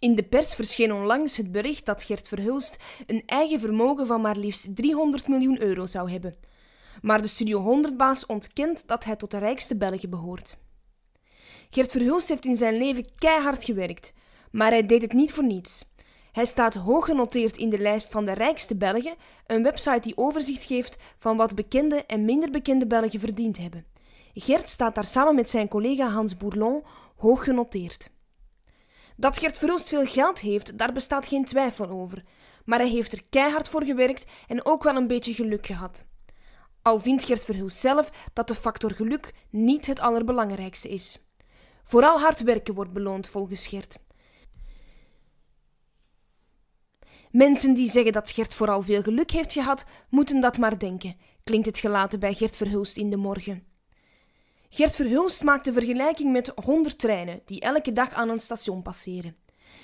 In de pers verscheen onlangs het bericht dat Gert Verhulst een eigen vermogen van maar liefst 300 miljoen euro zou hebben. Maar de Studio 100-baas ontkent dat hij tot de rijkste Belgen behoort. Gert Verhulst heeft in zijn leven keihard gewerkt, maar hij deed het niet voor niets. Hij staat hoog genoteerd in de lijst van de rijkste Belgen, een website die overzicht geeft van wat bekende en minder bekende Belgen verdiend hebben. Gert staat daar samen met zijn collega Hans Bourlon hoog genoteerd. Dat Gert Verhulst veel geld heeft, daar bestaat geen twijfel over. Maar hij heeft er keihard voor gewerkt en ook wel een beetje geluk gehad. Al vindt Gert Verhulst zelf dat de factor geluk niet het allerbelangrijkste is. Vooral hard werken wordt beloond volgens Gert. Mensen die zeggen dat Gert vooral veel geluk heeft gehad, moeten dat maar denken, klinkt het gelaten bij Gert Verhulst in de morgen. Gert Verhulst maakt de vergelijking met 100 treinen die elke dag aan een station passeren.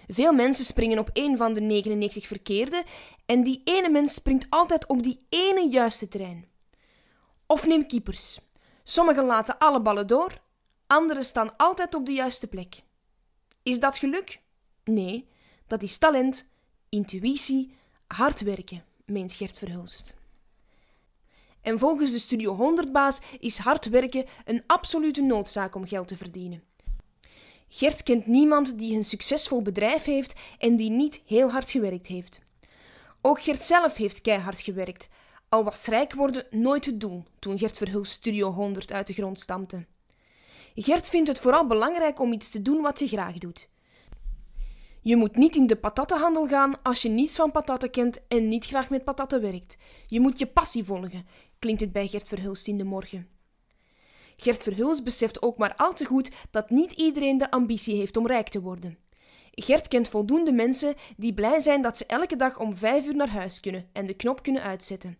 Veel mensen springen op één van de 99 verkeerde en die ene mens springt altijd op die ene juiste trein. Of neem keepers. Sommigen laten alle ballen door, anderen staan altijd op de juiste plek. Is dat geluk? Nee, dat is talent, intuïtie, hard werken, meent Gert Verhulst. En volgens de Studio 100-baas is hard werken een absolute noodzaak om geld te verdienen. Gert kent niemand die een succesvol bedrijf heeft en die niet heel hard gewerkt heeft. Ook Gert zelf heeft keihard gewerkt, al was rijk worden nooit het doel toen Gert Verhulst Studio 100 uit de grond stampte. Gert vindt het vooral belangrijk om iets te doen wat je graag doet. Je moet niet in de patattenhandel gaan als je niets van patatten kent en niet graag met patatten werkt. Je moet je passie volgen, klinkt het bij Gert Verhulst in de morgen. Gert Verhulst beseft ook maar al te goed dat niet iedereen de ambitie heeft om rijk te worden. Gert kent voldoende mensen die blij zijn dat ze elke dag om vijf uur naar huis kunnen en de knop kunnen uitzetten.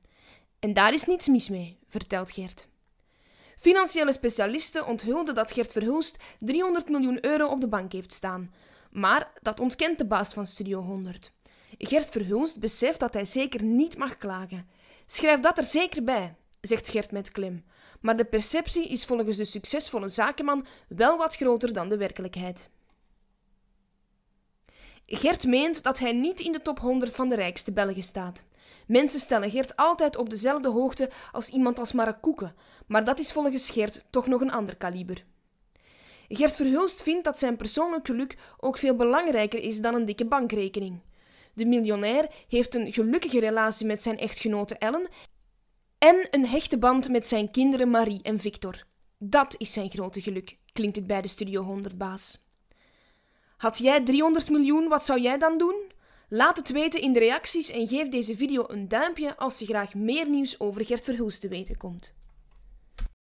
En daar is niets mis mee, vertelt Gert. Financiële specialisten onthulden dat Gert Verhulst 300 miljoen euro op de bank heeft staan, maar dat ontkent de baas van Studio 100. Gert Verhulst beseft dat hij zeker niet mag klagen. Schrijf dat er zeker bij, zegt Gert met klim. Maar de perceptie is volgens de succesvolle zakenman wel wat groter dan de werkelijkheid. Gert meent dat hij niet in de top 100 van de rijkste Belgen staat. Mensen stellen Gert altijd op dezelfde hoogte als iemand als Marakoeken, maar dat is volgens Gert toch nog een ander kaliber. Gert Verhulst vindt dat zijn persoonlijk geluk ook veel belangrijker is dan een dikke bankrekening. De miljonair heeft een gelukkige relatie met zijn echtgenote Ellen en een hechte band met zijn kinderen Marie en Victor. Dat is zijn grote geluk, klinkt het bij de Studio 100 baas. Had jij 300 miljoen, wat zou jij dan doen? Laat het weten in de reacties en geef deze video een duimpje als je graag meer nieuws over Gert Verhulst te weten komt.